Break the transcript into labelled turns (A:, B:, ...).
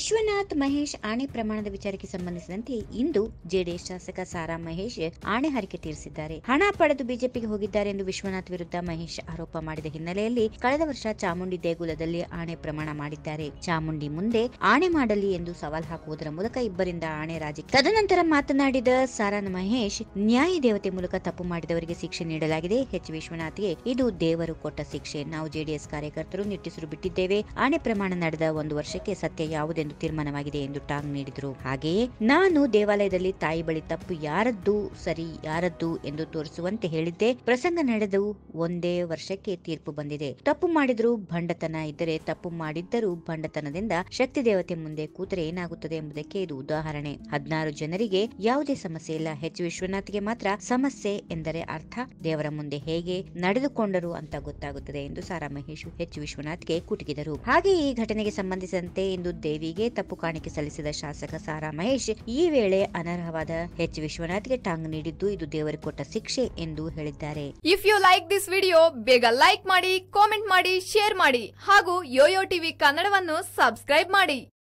A: ವಿಶ್ವನಾಥ್ ಮಹೇಶ್ ಆಣೆ ಪ್ರಮಾಣದ ವಿಚಾರಕ್ಕೆ ಸಂಬಂಧಿಸಿದಂತೆ ಇಂದು ಜೆಡಿಎಸ್ ಶಾಸಕ ಸಾರಾ ಮಹೇಶ್ ಆಣೆ ಹರಿಕೆ ತೀರಿಸಿದ್ದಾರೆ ಹಣ ಪಡೆದು ಬಿಜೆಪಿಗೆ ಹೋಗಿದ್ದಾರೆ ಎಂದು ವಿಶ್ವನಾಥ್ ವಿರುದ್ಧ ಮಹೇಶ್ ಆರೋಪ ಮಾಡಿದ ಹಿನ್ನೆಲೆಯಲ್ಲಿ ಕಳೆದ ವರ್ಷ ಚಾಮುಂಡಿ ದೇಗುಲದಲ್ಲಿ ಆಣೆ ಪ್ರಮಾಣ ಮಾಡಿದ್ದಾರೆ ಚಾಮುಂಡಿ ಮುಂದೆ ಆಣೆ ಮಾಡಲಿ ಎಂದು ಸವಾಲ್ ಹಾಕುವುದರ ಮೂಲಕ ಇಬ್ಬರಿಂದ ಆಣೆ ರಾಜಿ ತದನಂತರ ಮಾತನಾಡಿದ ಸಾರಾನ ಮಹೇಶ್ ನ್ಯಾಯ ದೇವತೆ ಮೂಲಕ ತಪ್ಪು ಮಾಡಿದವರಿಗೆ ಶಿಕ್ಷೆ ನೀಡಲಾಗಿದೆ ಎಚ್ ವಿಶ್ವನಾಥ್ಗೆ ಇದು ದೇವರು ಕೊಟ್ಟ ಶಿಕ್ಷೆ ನಾವು ಜೆಡಿಎಸ್ ಕಾರ್ಯಕರ್ತರು ನಿಟ್ಟಿಸಿರು ಬಿಟ್ಟಿದ್ದೇವೆ ಆಣೆ ಪ್ರಮಾಣ ನಡೆದ ಒಂದು ವರ್ಷಕ್ಕೆ ಸತ್ಯ ಯಾವುದೆಂದು ತೀರ್ಮಾನವಾಗಿದೆ ಎಂದು ಟಾಂಗ್ ನೀಡಿದರು ಹಾಗೆಯೇ ನಾನು ದೇವಾಲಯದಲ್ಲಿ ತಾಯಿ ಬಳಿ ತಪ್ಪು ಯಾರದ್ದು ಸರಿ ಯಾರದ್ದು ಎಂದು ತೋರಿಸುವಂತೆ ಹೇಳಿದ್ದೆ ಪ್ರಸಂಗ ನಡೆದು ಒಂದೇ ವರ್ಷಕ್ಕೆ ತೀರ್ಪು ಬಂದಿದೆ ತಪ್ಪು ಮಾಡಿದರೂ ಭಂಡತನ ಇದ್ದರೆ ತಪ್ಪು ಮಾಡಿದ್ದರೂ ಭಂಡತನದಿಂದ ಶಕ್ತಿ ದೇವತೆ ಮುಂದೆ ಕೂತರೆ ಏನಾಗುತ್ತದೆ ಎಂಬುದಕ್ಕೆ ಇದು ಉದಾಹರಣೆ ಹದಿನಾರು ಜನರಿಗೆ ಯಾವುದೇ ಸಮಸ್ಯೆ ಇಲ್ಲ ಹೆಚ್ ವಿಶ್ವನಾಥ್ಗೆ ಮಾತ್ರ ಸಮಸ್ಯೆ ಎಂದರೆ ಅರ್ಥ ದೇವರ ಮುಂದೆ ಹೇಗೆ ನಡೆದುಕೊಂಡರು ಅಂತ ಗೊತ್ತಾಗುತ್ತದೆ ಎಂದು ಸಾರಾ ಮಹೇಶ್ ಹೆಚ್ ವಿಶ್ವನಾಥ್ಗೆ ಕುಟುಕಿದರು ಹಾಗೆ ಈ ಘಟನೆಗೆ ಸಂಬಂಧಿಸಿದಂತೆ ಇಂದು ದೇವಿಗೆ ತಪ್ಪು ಕಾಣಿಕೆ ಸಲ್ಲಿಸಿದ ಶಾಸಕ ಸಾರಾ ಮಹೇಶ್ ಈ ವೇಳೆ ಅನರ್ಹವಾದ ಎಚ್ ವಿಶ್ವನಾಥ್ಗೆ ಟಾಂಗ್ ನೀಡಿದ್ದು ಇದು ದೇವರು ಕೊಟ್ಟ ಶಿಕ್ಷೆ ಎಂದು ಹೇಳಿದ್ದಾರೆ
B: if you like this video ಬೇಗ ಲೈಕ್ ಮಾಡಿ ಕಾಮೆಂಟ್ ಮಾಡಿ ಶೇರ್ ಮಾಡಿ ಹಾಗೂ ಯೋಯೋ ಟಿವಿ ಕನ್ನಡವನ್ನು ಸಬ್ಸ್ಕ್ರೈಬ್ ಮಾಡಿ